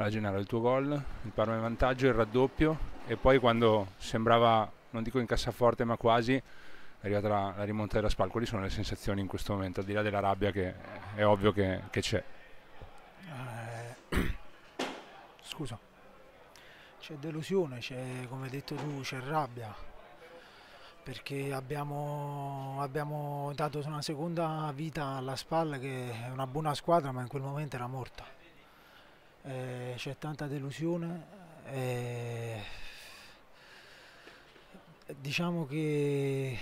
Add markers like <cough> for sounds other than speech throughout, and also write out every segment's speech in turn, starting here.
Allora Gennaro, il tuo gol, il Parma in vantaggio, il raddoppio e poi quando sembrava, non dico in cassaforte ma quasi, è arrivata la, la rimonta della Spal. Quali sono le sensazioni in questo momento, al di là della rabbia che è ovvio che, c'è? Eh, <clears throat> scusa, c'è delusione, c'è, come hai detto tu, c'è rabbia perché abbiamo, abbiamo dato una seconda vita alla Spal che è una buona squadra ma in quel momento era morta eh, c'è tanta delusione. Eh, diciamo che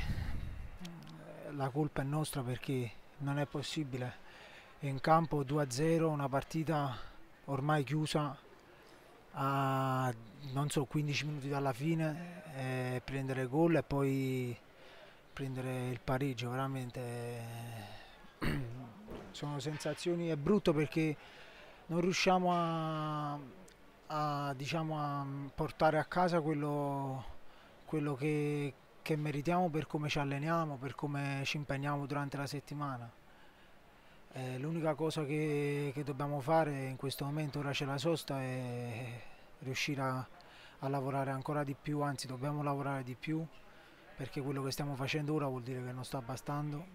la colpa è nostra perché non è possibile in campo 2-0 una partita ormai chiusa a non so 15 minuti dalla fine eh, prendere gol e poi prendere il pareggio veramente eh, <clears throat> sono sensazioni è brutto perché non riusciamo a, a, diciamo, a portare a casa quello, quello che, che meritiamo per come ci alleniamo, per come ci impegniamo durante la settimana. Eh, l'unica cosa che, che, dobbiamo fare in questo momento, ora c'è la sosta, è riuscire a, a, lavorare ancora di più, anzi dobbiamo lavorare di più perché quello che stiamo facendo ora vuol dire che non sta bastando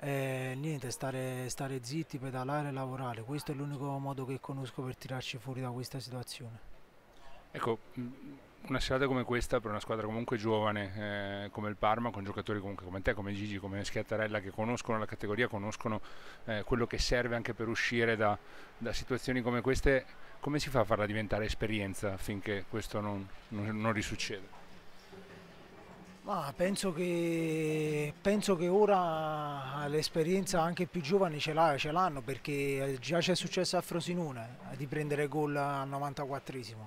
e niente, stare, stare zitti, pedalare, e lavorare, questo è l'unico modo che conosco per tirarci fuori da questa situazione. Ecco, mm, una serata come questa per una squadra comunque giovane eh, come il Parma, con giocatori comunque come te, come Gigi, come Schiattarella, che conoscono la categoria, conoscono eh, quello che serve anche per uscire da, da, situazioni come queste, come si fa a farla diventare esperienza affinché questo non, non, non risucceda? Ma penso che, penso che ora l'esperienza anche più giovane ce, l'hanno perché eh, già c'è successo a Frosinone eh, di prendere gol al 94esimo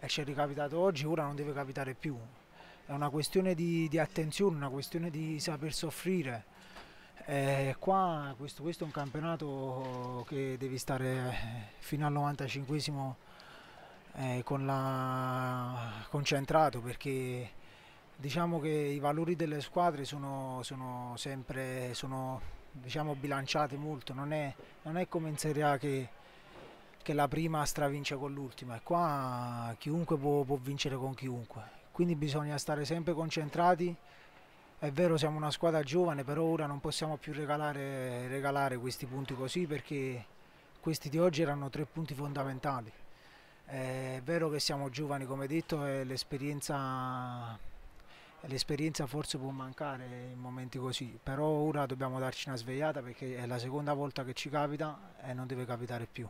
e ci è ricapitato oggi, ora non deve capitare più. È una questione di, di attenzione, una questione di saper soffrire. Eh, qua questo, questo, è un campionato che devi stare eh, fino al 95esimo eh, con la... concentrato perché Diciamo che i valori delle squadre sono, sono sempre sono, diciamo, bilanciati molto, non è, non è, come in Serie A che, che la prima stravince con l'ultima, e qua chiunque può, può vincere con chiunque, quindi bisogna stare sempre concentrati. È vero siamo una squadra giovane, però ora non possiamo più regalare, regalare questi punti così perché questi di oggi erano tre punti fondamentali. Eh, è vero che siamo giovani, come detto, e l'esperienza l'esperienza forse può mancare in momenti così, però ora dobbiamo darci una svegliata perché è la seconda volta che ci capita e non deve capitare più.